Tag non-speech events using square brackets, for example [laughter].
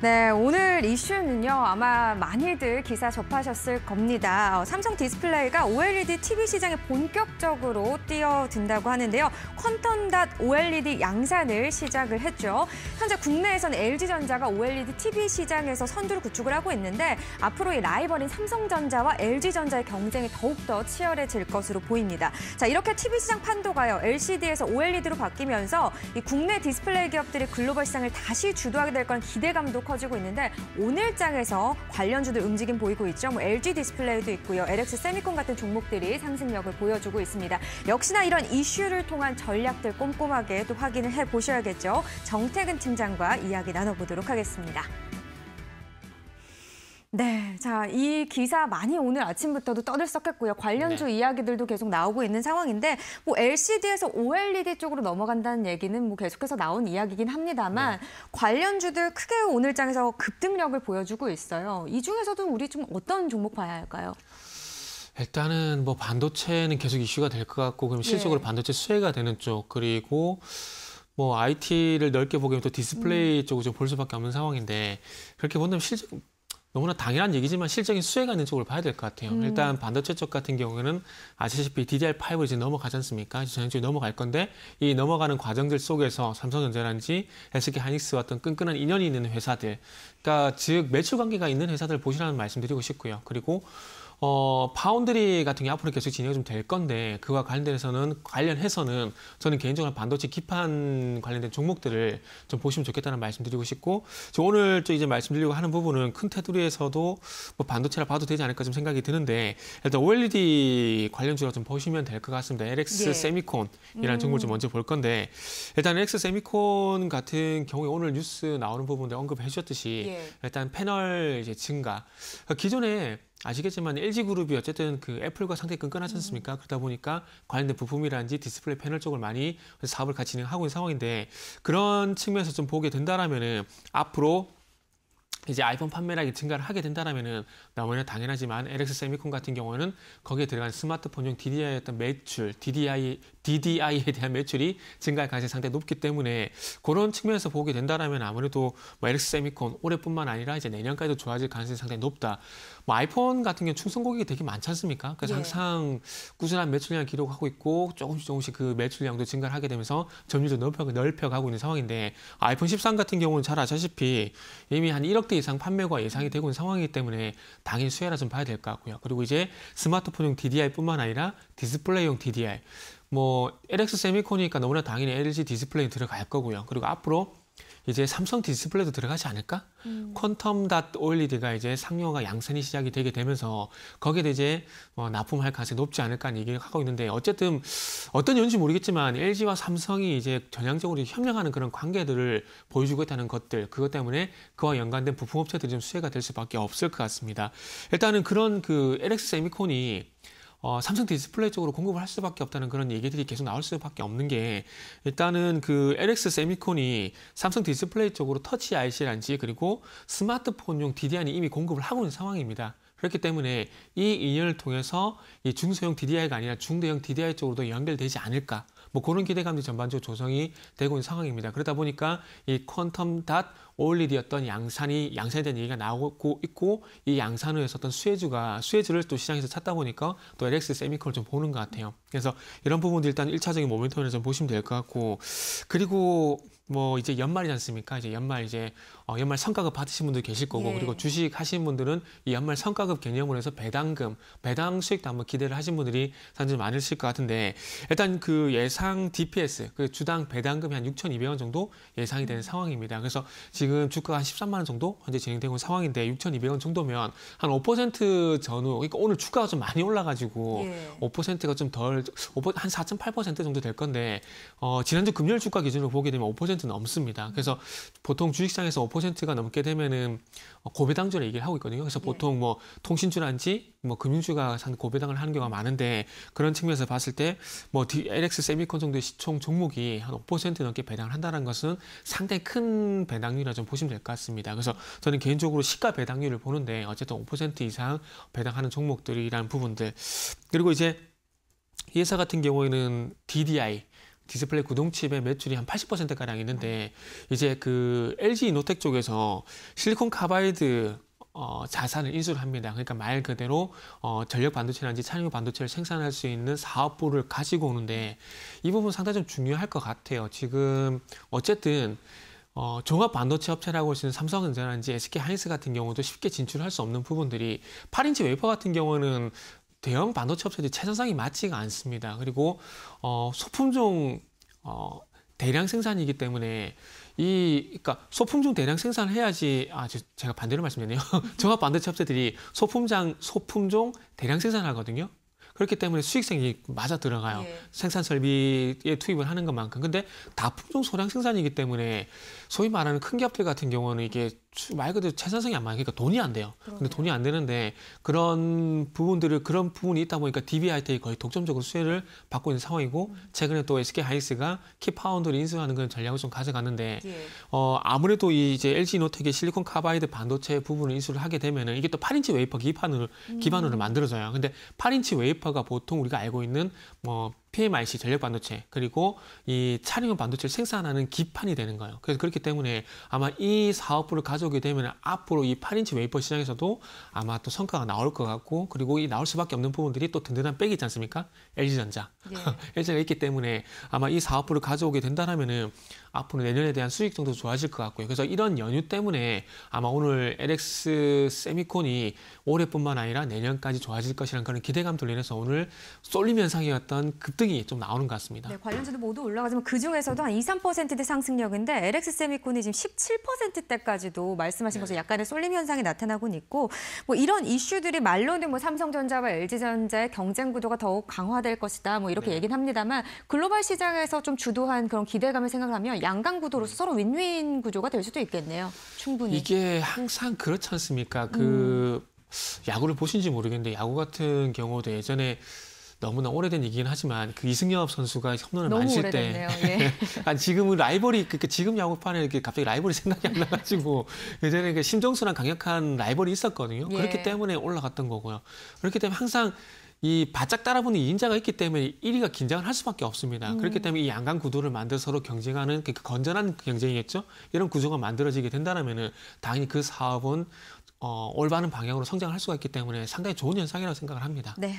네, 오늘 이슈는요. 아마 많이들 기사 접하셨을 겁니다. 어, 삼성 디스플레이가 OLED TV 시장에 본격적으로 뛰어든다고 하는데요. 퀀텀닷 OLED 양산을 시작을 했죠. 현재 국내에서는 LG전자가 OLED TV 시장에서 선두를 구축을 하고 있는데 앞으로 이 라이벌인 삼성전자와 LG전자의 경쟁이 더욱더 치열해질 것으로 보입니다. 자, 이렇게 TV 시장 판도가요. LCD에서 OLED로 바뀌면서 이 국내 디스플레이 기업들이 글로벌 시장을 다시 주도하게 될 건 기대감도 커지고 있는데 오늘 장에서 관련주들 움직임 보이고 있죠. 뭐 LG 디스플레이도 있고요. LX 세미콘 같은 종목들이 상승력을 보여주고 있습니다. 역시나 이런 이슈를 통한 전략들 꼼꼼하게 또 확인을 해보셔야겠죠. 정태근 팀장과 이야기 나눠보도록 하겠습니다. 네, 자, 이 기사 많이 오늘 아침부터도 떠들썩했고요. 관련주 네. 이야기들도 계속 나오고 있는 상황인데 뭐 LCD에서 OLED 쪽으로 넘어간다는 얘기는 뭐 계속해서 나온 이야기긴 합니다만 네. 관련주들 크게 오늘 장에서 급등력을 보여주고 있어요. 이 중에서도 우리 좀 어떤 종목 봐야 할까요? 일단은 뭐 반도체는 계속 이슈가 될 것 같고 그럼 실적으로 예. 반도체 수혜가 되는 쪽 그리고 뭐 IT를 넓게 보기 되면 또 디스플레이 음. 쪽을 좀볼 수밖에 없는 상황인데 그렇게 본다면 실적 너무나 당연한 얘기지만 실적인 수혜가 있는 쪽으로 봐야 될 것 같아요. 음. 일단 반도체 쪽 같은 경우에는 아시다시피 DDR5로 이제 넘어가지 않습니까? 전형적으로 넘어갈 건데 이 넘어가는 과정들 속에서 삼성전자라든지 SK 하이닉스와 어떤 끈끈한 인연이 있는 회사들, 그러니까 즉 매출 관계가 있는 회사들 보시라는 말씀드리고 싶고요. 그리고 어, 파운드리 같은 게 앞으로 계속 진행이 좀 될 건데 그와 관련돼서는 관련해서는 저는 개인적으로 반도체 기판 관련된 종목들을 좀 보시면 좋겠다는 말씀드리고 싶고 저 오늘 저 이제 말씀드리려고 하는 부분은 큰 테두리에서도 뭐 반도체라 봐도 되지 않을까 좀 생각이 드는데 일단 OLED 관련주로 좀 보시면 될 것 같습니다. LX 예. 세미콘이라는 음. 종목을 좀 먼저 볼 건데 일단 LX 세미콘 같은 경우에 오늘 뉴스 나오는 부분에 언급해 주셨듯이 예. 일단 패널 이제 증가 기존에 아시겠지만 LG 그룹이 어쨌든 그 애플과 상당히 끈끈하지 않습니까? 음. 그러다 보니까 관련된 부품이라든지 디스플레이 패널 쪽을 많이 사업을 같이 진행하고 있는 상황인데 그런 측면에서 좀 보게 된다라면은 앞으로 이제 아이폰 판매량이 증가를 하게 된다면은 나머지는 당연하지만 LX 세미콘 같은 경우는 거기에 들어간 스마트폰용 d d i 였던 매출, DDI DDI에 대한 매출이 증가할 가능성이 상당히 높기 때문에 그런 측면에서 보게 된다면 아무래도 뭐 LX 세미콘 올해뿐만 아니라 이제 내년까지도 좋아질 가능성이 상당히 높다. 뭐 아이폰 같은 경우 는 충성 고객이 되게 많지 않습니까? 그래서 예. 항상 꾸준한 매출량 기록하고 있고 조금씩 조금씩 그 매출량도 증가를 하게 되면서 점유도 넓혀, 넓혀가고 있는 상황인데 아이폰 13 같은 경우는 잘 아시다시피 이미 한 1억 대 이상 판매가 예상이 되고 있는 상황이기 때문에 당연히 수혜라 좀 봐야 될 것 같고요. 그리고 이제 스마트폰용 DDI뿐만 아니라 디스플레이용 DDI 뭐 LX 세미콘이니까 너무나 당연히 LG 디스플레이 들어갈 거고요. 그리고 앞으로 이제 삼성 디스플레이도 들어가지 않을까? 음. 퀀텀 닷 OLED가 이제 상용화 양산이 시작이 되게 되면서 거기에 대해 이제 뭐 납품할 가능성이 높지 않을까 하는 얘기를 하고 있는데 어쨌든 어떤 이유인지 모르겠지만 LG와 삼성이 이제 전향적으로 협력하는 그런 관계들을 보여주고 있다는 것들 그것 때문에 그와 연관된 부품업체들이 좀 수혜가 될 수밖에 없을 것 같습니다. 일단은 그런 그 LX 세미콘이 어, 삼성 디스플레이 쪽으로 공급을 할 수밖에 없다는 그런 얘기들이 계속 나올 수밖에 없는 게 일단은 그 LX 세미콘이 삼성 디스플레이 쪽으로 터치 IC란지 그리고 스마트폰용 DDI는 이미 공급을 하고 있는 상황입니다. 그렇기 때문에 이 인연을 통해서 이 중소형 DDI가 아니라 중대형 DDI 쪽으로도 연결되지 않을까. 뭐 그런 기대감이 전반적으로 조성이 되고 있는 상황입니다. 그러다 보니까 이 퀀텀 닷 올리디였던 양산이 양산에 대한 얘기가 나오고 있고 이 양산을 했었던 수혜주가 수혜주를 또 시장에서 찾다 보니까 또 LX 세미컬 좀 보는 것 같아요. 그래서 이런 부분도 일단 일차적인 모멘텀을 좀 보시면 될 것 같고 그리고 뭐 이제 연말이지 않습니까? 이제 연말 이제 어 연말 성과급 받으신 분들 계실 거고 예. 그리고 주식 하신 분들은 이 연말 성과급 개념으로 해서 배당금, 배당 수익도 한번 기대를 하신 분들이 상당히 많으실 것 같은데 일단 그 예상 DPS 그 주당 배당금이 한 6,200원 정도 예상이 되는 상황입니다. 그래서 지금 지금 주가가 한 13만 원 정도 현재 진행되고 있는 상황인데 6,200원 정도면 한 5% 전후 그러니까 오늘 주가가 좀 많이 올라가지고 예. 5%가 좀 덜 한 4.8% 정도 될 건데 어, 지난주 금요일 주가 기준으로 보게 되면 5%는 넘습니다. 그래서 보통 주식시장에서 5%가 넘게 되면은 어, 고배당주를 얘기를 하고 있거든요. 그래서 예. 보통 뭐 통신주란지 뭐 금융주가 산 고배당을 하는 경우가 많은데 그런 측면에서 봤을 때뭐 LX 세미콘 정도의 시총 종목이 한 5% 넘게 배당을 한다는 것은 상당히 큰 배당률이라 좀 보시면 될 것 같습니다. 그래서 저는 개인적으로 시가 배당률을 보는데 어쨌든 5% 이상 배당하는 종목들이라는 부분들 그리고 이제 이 회사 같은 경우에는 DDI 디스플레이 구동칩의 매출이 한 80%가량 있는데 이제 그 LG 이노텍 쪽에서 실리콘 카바이드 어, 자산을 인수를 합니다. 그러니까 말 그대로 어, 전력 반도체라든지 차용 반도체를 생산할 수 있는 사업부를 가지고 오는데 이 부분 상당히 좀 중요할 것 같아요. 지금 어쨌든 어, 종합 반도체 업체라고 하시는 삼성전자라든지 SK 하이닉스 같은 경우도 쉽게 진출할 수 없는 부분들이 8인치 웨이퍼 같은 경우는 대형 반도체 업체들이 최전상이 맞지가 않습니다. 그리고 어, 소품종 어, 대량 생산이기 때문에 이 그러니까 소품중 대량 생산을 해야지 아 제, 가 반대로 말씀드네요 렸 [laughs] 저와 반대 업체들이 소품장 소품종 대량 생산하거든요. 그렇기 때문에 수익성이 맞아 들어가요. 예. 생산 설비에 투입을 하는 것만큼. 근데 다 품종 소량 생산이기 때문에 소위 말하는 큰 기업들 같은 경우는 이게 말 그대로 채산성이 안 맞으니까 돈이 안 돼요. 그러네. 근데 돈이 안 되는데 그런 부분들을 그런 부분이 있다 보니까 DBIT에 거의 독점적으로 수혜를 받고 있는 상황이고 음. 최근에 또 SK 하이스가 키파운드를 인수하는 그런 전략을 좀 가져갔는데 예. 어 아무래도 이제 LG 이노텍의 실리콘 카바이드 반도체 부분을 인수를 하게 되면은 이게 또 8인치 웨이퍼 기판으로 음. 기반으로 만들어져요. 근데 8인치 웨이퍼 슈퍼가 보통 우리가 알고 있는 뭐 PMIC 전력 반도체 그리고 이 차량용 반도체를 생산하는 기판이 되는 거예요. 그래서 그렇기 때문에 아마 이 사업부를 가져오게 되면 앞으로 이 8인치 웨이퍼 시장에서도 아마 또 성과가 나올 것 같고 그리고 이 나올 수밖에 없는 부분들이 또 든든한 백이 있지 않습니까? LG전자. 예. 네. LG가 [laughs] 있기 때문에 아마 이 사업부를 가져오게 된다면은 앞으로 내년에 대한 수익성도 좋아질 것 같고요. 그래서 이런 연유 때문에 아마 오늘 LX 세미콘이 올해뿐만 아니라 내년까지 좋아질 것이라는 그런 기대감 돌리면서 오늘 쏠림 현상이었던 급 그 급등이 좀 나오는 것 같습니다. 네, 관련주도 모두 올라가지만 그중에서도 한 2, 3%대 상승력인데 LX세미콘이 지금 17%대까지도 말씀하신 네. 것처럼 약간의 쏠림 현상이 나타나고 있고 뭐 이런 이슈들이 말로는 뭐 삼성전자와 LG전자의 경쟁 구도가 더욱 강화될 것이다 뭐 이렇게 네. 얘기는 합니다만 글로벌 시장에서 좀 주도한 그런 기대감을 생각하면 양강 구도로서 네. 서로 윈윈 구조가 될 수도 있겠네요. 충분히. 이게 항상 그렇지 않습니까? 그 음. 야구를 보신지 모르겠는데 야구 같은 경우도 예전에 너무나 오래된 얘기긴 하지만 그 이승엽 선수가 홈런을 만실 때 예. [laughs] 지금은 라이벌이 그러니까 지금 야구판에 이렇게 갑자기 라이벌이 생각이 안 나가지고 [laughs] 예전에 그 심정수랑 강력한 라이벌이 있었거든요. 예. 그렇기 때문에 올라갔던 거고요. 그렇기 때문에 항상 이 바짝 따라붙는 2인자가 있기 때문에 1위가 긴장을 할 수밖에 없습니다. 음. 그렇기 때문에 이 양강 구도를 만들 어 서로 경쟁하는 그 건전한 경쟁이겠죠. 이런 구조가 만들어지게 된다면은 당연히 그 사업은 어, 올바른 방향으로 성장할 수가 있기 때문에 상당히 좋은 현상이라고 생각을 합니다. 네.